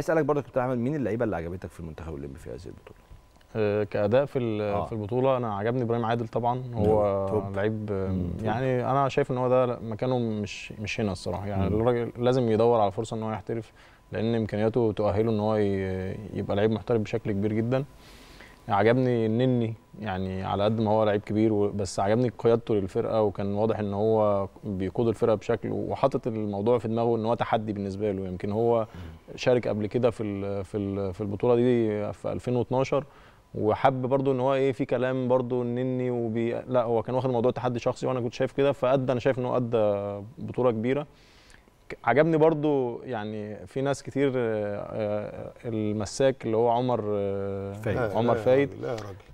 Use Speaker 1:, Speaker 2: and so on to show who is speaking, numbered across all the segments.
Speaker 1: عايز اسالك برضه كابتن احمد مين اللعيبه اللي عجبتك في المنتخب الاولمبي في هذه البطوله؟
Speaker 2: آه، كاداء في آه. في البطوله انا عجبني ابراهيم عادل طبعا نعم. هو لعيب آه، يعني انا شايف ان هو ده مكانه مش مش هنا الصراحه يعني الراجل لازم يدور على فرصه ان هو يحترف لان امكانياته تؤهله ان هو يبقى لعيب محترف بشكل كبير جدا عجبني النني يعني على قد ما هو لعيب كبير بس عجبني قيادته للفرقه وكان واضح ان هو بيقود الفرقه بشكل وحاطط الموضوع في دماغه ان هو تحدي بالنسبه له يمكن هو شارك قبل كده في في في البطوله دي في 2012 وحب برضو ان هو ايه في كلام برضو النني وبي لا هو كان واخد الموضوع تحدي شخصي وانا كنت شايف كده فادى انا شايف ان هو ادى بطوله كبيره عجبني برضو يعني في ناس كتير آه، آه، المساك اللي هو عمر فايد عمر فايد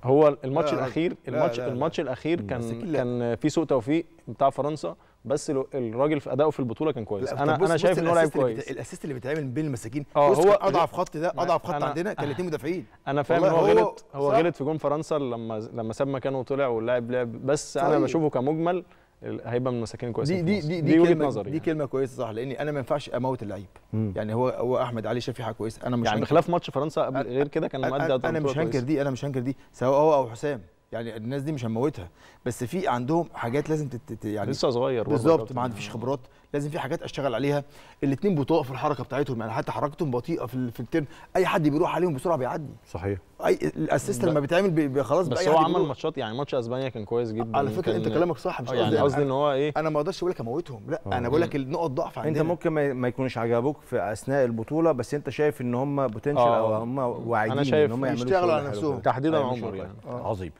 Speaker 2: هو الماتش الاخير الماتش الماتش الاخير كان كان في سوء توفيق بتاع فرنسا بس الراجل في ادائه في البطوله كان كويس انا انا شايف ان هو لعيب كويس
Speaker 1: الاسيست اللي بيتعمل بين المساكين آه، هو اضعف خط ده اضعف خط عندنا كان الاثنين مدافعين انا فاهم هو غلط هو
Speaker 2: غلط في جون فرنسا لما لما ساب مكانه وطلع واللاعب لعب بس انا طيب. بشوفه كمجمل هيبقى من المساكين الكويسين دي دي دي, دي, دي كلمه نظري دي يعني.
Speaker 1: كلمه كويسه صح لاني انا ما ينفعش اموت اللعيب يعني هو هو احمد علي حاجه كويسه انا مش يعني بخلاف ماتش فرنسا قبل غير كده كان مادي انا مش هنكر دي انا مش هنكر دي سواء هو او حسام يعني الناس دي مش هموتها بس في عندهم حاجات لازم تت يعني لسه صغير بالظبط ما عنديش خبرات لازم في حاجات اشتغل عليها الاثنين بطء في الحركه بتاعتهم يعني حتى حركتهم بطيئه في, في الترم اي حد بيروح عليهم بسرعه بيعدي صحيح اي الاسيست لما بيتعمل خلاص بس هو عمل
Speaker 2: ماتشات يعني ماتش اسبانيا كان كويس جدا على فكره انت كلامك صح مش آه، قصدي يعني قصدي ان هو ايه انا ما اقدرش اقول لك اموتهم لا أوه. انا بقول لك النقط ضعف عندنا انت
Speaker 1: ممكن ما يكونش عجبوك في اثناء البطوله بس انت شايف
Speaker 2: ان هم بوتنشال آه. او هم واعدين ان هم يعملوا يشتغلوا على نفسهم تحديدا أيوة، عمر يعني آه. عظيم